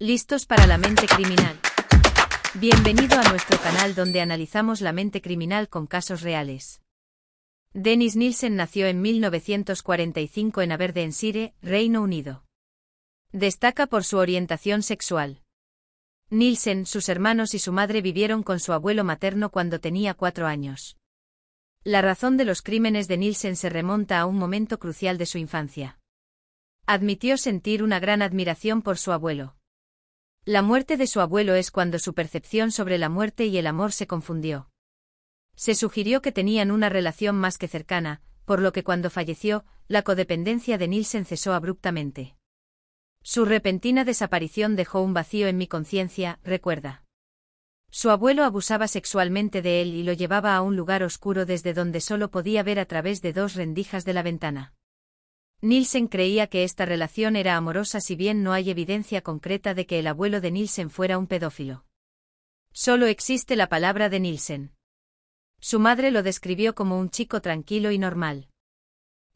Listos para la mente criminal. Bienvenido a nuestro canal donde analizamos la mente criminal con casos reales. Dennis Nielsen nació en 1945 en Sire, Reino Unido. Destaca por su orientación sexual. Nielsen, sus hermanos y su madre vivieron con su abuelo materno cuando tenía cuatro años. La razón de los crímenes de Nielsen se remonta a un momento crucial de su infancia. Admitió sentir una gran admiración por su abuelo. La muerte de su abuelo es cuando su percepción sobre la muerte y el amor se confundió. Se sugirió que tenían una relación más que cercana, por lo que cuando falleció, la codependencia de Nielsen cesó abruptamente. Su repentina desaparición dejó un vacío en mi conciencia, recuerda. Su abuelo abusaba sexualmente de él y lo llevaba a un lugar oscuro desde donde solo podía ver a través de dos rendijas de la ventana. Nielsen creía que esta relación era amorosa si bien no hay evidencia concreta de que el abuelo de Nielsen fuera un pedófilo. Solo existe la palabra de Nielsen. Su madre lo describió como un chico tranquilo y normal.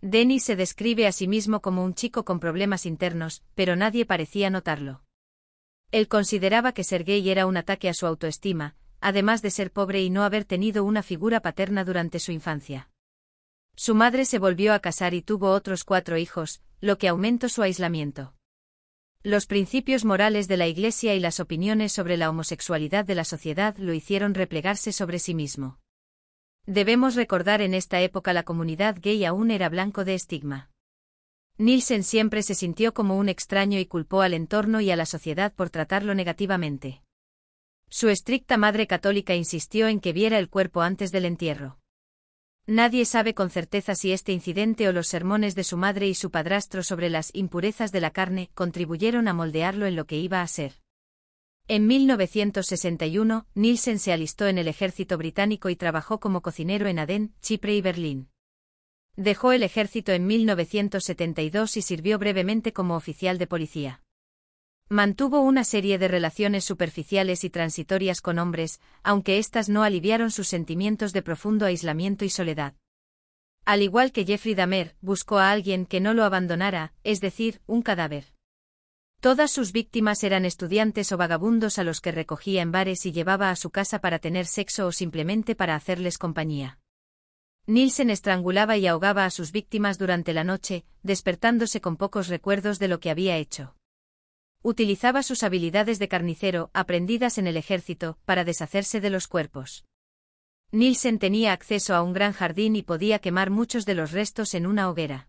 Denny se describe a sí mismo como un chico con problemas internos, pero nadie parecía notarlo. Él consideraba que ser gay era un ataque a su autoestima, además de ser pobre y no haber tenido una figura paterna durante su infancia. Su madre se volvió a casar y tuvo otros cuatro hijos, lo que aumentó su aislamiento. Los principios morales de la Iglesia y las opiniones sobre la homosexualidad de la sociedad lo hicieron replegarse sobre sí mismo. Debemos recordar en esta época la comunidad gay aún era blanco de estigma. Nielsen siempre se sintió como un extraño y culpó al entorno y a la sociedad por tratarlo negativamente. Su estricta madre católica insistió en que viera el cuerpo antes del entierro. Nadie sabe con certeza si este incidente o los sermones de su madre y su padrastro sobre las impurezas de la carne contribuyeron a moldearlo en lo que iba a ser. En 1961, Nielsen se alistó en el ejército británico y trabajó como cocinero en Adén, Chipre y Berlín. Dejó el ejército en 1972 y sirvió brevemente como oficial de policía. Mantuvo una serie de relaciones superficiales y transitorias con hombres, aunque éstas no aliviaron sus sentimientos de profundo aislamiento y soledad. Al igual que Jeffrey Dahmer, buscó a alguien que no lo abandonara, es decir, un cadáver. Todas sus víctimas eran estudiantes o vagabundos a los que recogía en bares y llevaba a su casa para tener sexo o simplemente para hacerles compañía. Nielsen estrangulaba y ahogaba a sus víctimas durante la noche, despertándose con pocos recuerdos de lo que había hecho. Utilizaba sus habilidades de carnicero, aprendidas en el ejército, para deshacerse de los cuerpos. Nielsen tenía acceso a un gran jardín y podía quemar muchos de los restos en una hoguera.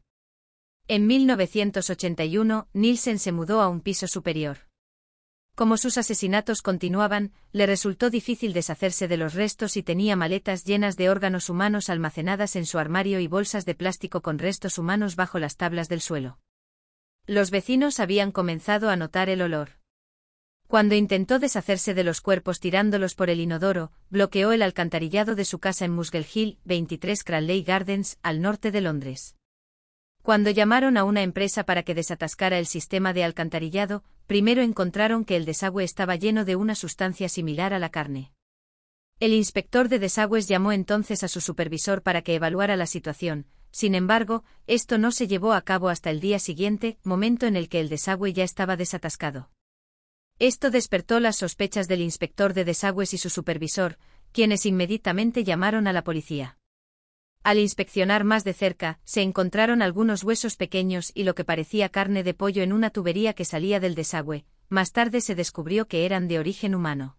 En 1981, Nielsen se mudó a un piso superior. Como sus asesinatos continuaban, le resultó difícil deshacerse de los restos y tenía maletas llenas de órganos humanos almacenadas en su armario y bolsas de plástico con restos humanos bajo las tablas del suelo. Los vecinos habían comenzado a notar el olor. Cuando intentó deshacerse de los cuerpos tirándolos por el inodoro, bloqueó el alcantarillado de su casa en Muskell Hill, 23 Cranley Gardens, al norte de Londres. Cuando llamaron a una empresa para que desatascara el sistema de alcantarillado, primero encontraron que el desagüe estaba lleno de una sustancia similar a la carne. El inspector de desagües llamó entonces a su supervisor para que evaluara la situación, sin embargo, esto no se llevó a cabo hasta el día siguiente, momento en el que el desagüe ya estaba desatascado. Esto despertó las sospechas del inspector de desagües y su supervisor, quienes inmediatamente llamaron a la policía. Al inspeccionar más de cerca, se encontraron algunos huesos pequeños y lo que parecía carne de pollo en una tubería que salía del desagüe, más tarde se descubrió que eran de origen humano.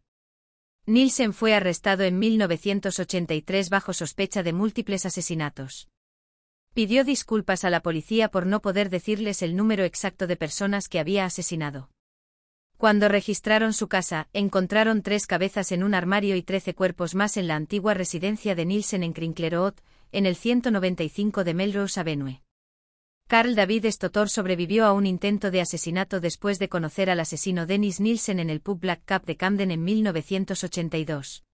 Nielsen fue arrestado en 1983 bajo sospecha de múltiples asesinatos. Pidió disculpas a la policía por no poder decirles el número exacto de personas que había asesinado. Cuando registraron su casa, encontraron tres cabezas en un armario y trece cuerpos más en la antigua residencia de Nielsen en Crinklerot, en el 195 de Melrose Avenue. Carl David Stotor sobrevivió a un intento de asesinato después de conocer al asesino Dennis Nielsen en el pub Black Cup de Camden en 1982.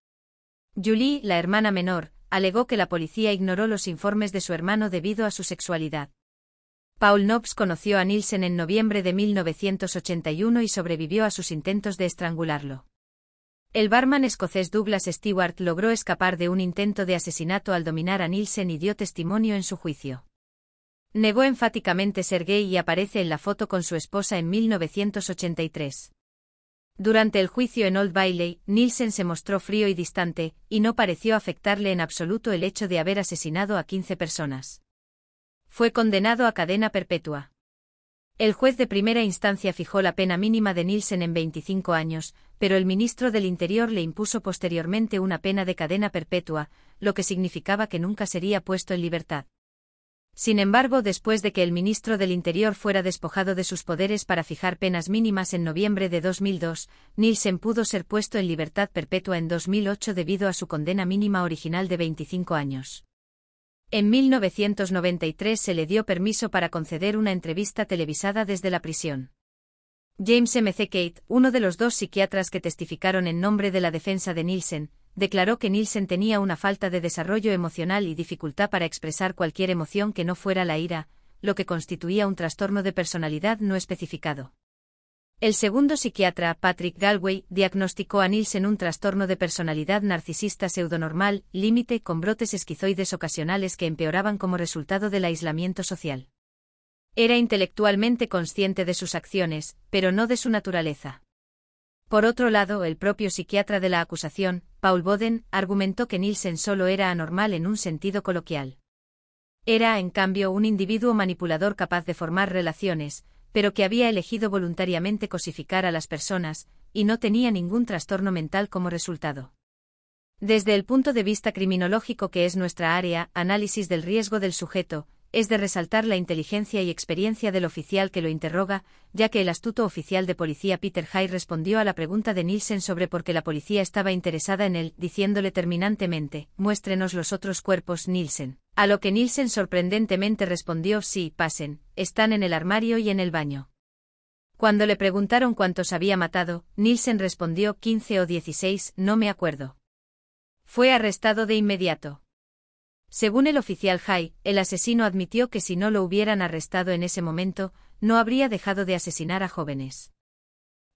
Julie, la hermana menor, alegó que la policía ignoró los informes de su hermano debido a su sexualidad. Paul Knobs conoció a Nielsen en noviembre de 1981 y sobrevivió a sus intentos de estrangularlo. El barman escocés Douglas Stewart logró escapar de un intento de asesinato al dominar a Nielsen y dio testimonio en su juicio. Negó enfáticamente ser gay y aparece en la foto con su esposa en 1983. Durante el juicio en Old Bailey, Nielsen se mostró frío y distante, y no pareció afectarle en absoluto el hecho de haber asesinado a 15 personas. Fue condenado a cadena perpetua. El juez de primera instancia fijó la pena mínima de Nielsen en 25 años, pero el ministro del Interior le impuso posteriormente una pena de cadena perpetua, lo que significaba que nunca sería puesto en libertad. Sin embargo, después de que el ministro del Interior fuera despojado de sus poderes para fijar penas mínimas en noviembre de 2002, Nielsen pudo ser puesto en libertad perpetua en 2008 debido a su condena mínima original de 25 años. En 1993 se le dio permiso para conceder una entrevista televisada desde la prisión. James M. C. Kate, uno de los dos psiquiatras que testificaron en nombre de la defensa de Nielsen, declaró que Nielsen tenía una falta de desarrollo emocional y dificultad para expresar cualquier emoción que no fuera la ira, lo que constituía un trastorno de personalidad no especificado. El segundo psiquiatra, Patrick Galway, diagnosticó a Nielsen un trastorno de personalidad narcisista pseudonormal, límite con brotes esquizoides ocasionales que empeoraban como resultado del aislamiento social. Era intelectualmente consciente de sus acciones, pero no de su naturaleza. Por otro lado, el propio psiquiatra de la acusación, Paul Boden, argumentó que Nielsen solo era anormal en un sentido coloquial. Era, en cambio, un individuo manipulador capaz de formar relaciones, pero que había elegido voluntariamente cosificar a las personas, y no tenía ningún trastorno mental como resultado. Desde el punto de vista criminológico que es nuestra área, análisis del riesgo del sujeto, es de resaltar la inteligencia y experiencia del oficial que lo interroga, ya que el astuto oficial de policía Peter High respondió a la pregunta de Nielsen sobre por qué la policía estaba interesada en él, diciéndole terminantemente, muéstrenos los otros cuerpos, Nielsen. A lo que Nielsen sorprendentemente respondió, sí, pasen, están en el armario y en el baño. Cuando le preguntaron cuántos había matado, Nielsen respondió 15 o 16, no me acuerdo. Fue arrestado de inmediato. Según el oficial Jai, el asesino admitió que si no lo hubieran arrestado en ese momento, no habría dejado de asesinar a jóvenes.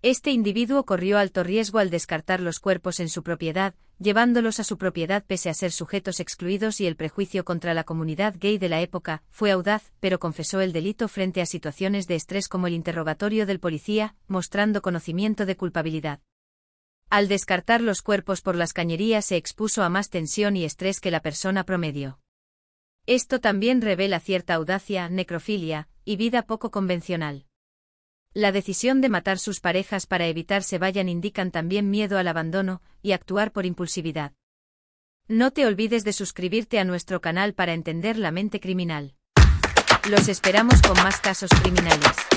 Este individuo corrió alto riesgo al descartar los cuerpos en su propiedad, llevándolos a su propiedad pese a ser sujetos excluidos y el prejuicio contra la comunidad gay de la época, fue audaz, pero confesó el delito frente a situaciones de estrés como el interrogatorio del policía, mostrando conocimiento de culpabilidad. Al descartar los cuerpos por las cañerías se expuso a más tensión y estrés que la persona promedio. Esto también revela cierta audacia, necrofilia, y vida poco convencional. La decisión de matar sus parejas para evitar se vayan indican también miedo al abandono y actuar por impulsividad. No te olvides de suscribirte a nuestro canal para entender la mente criminal. Los esperamos con más casos criminales.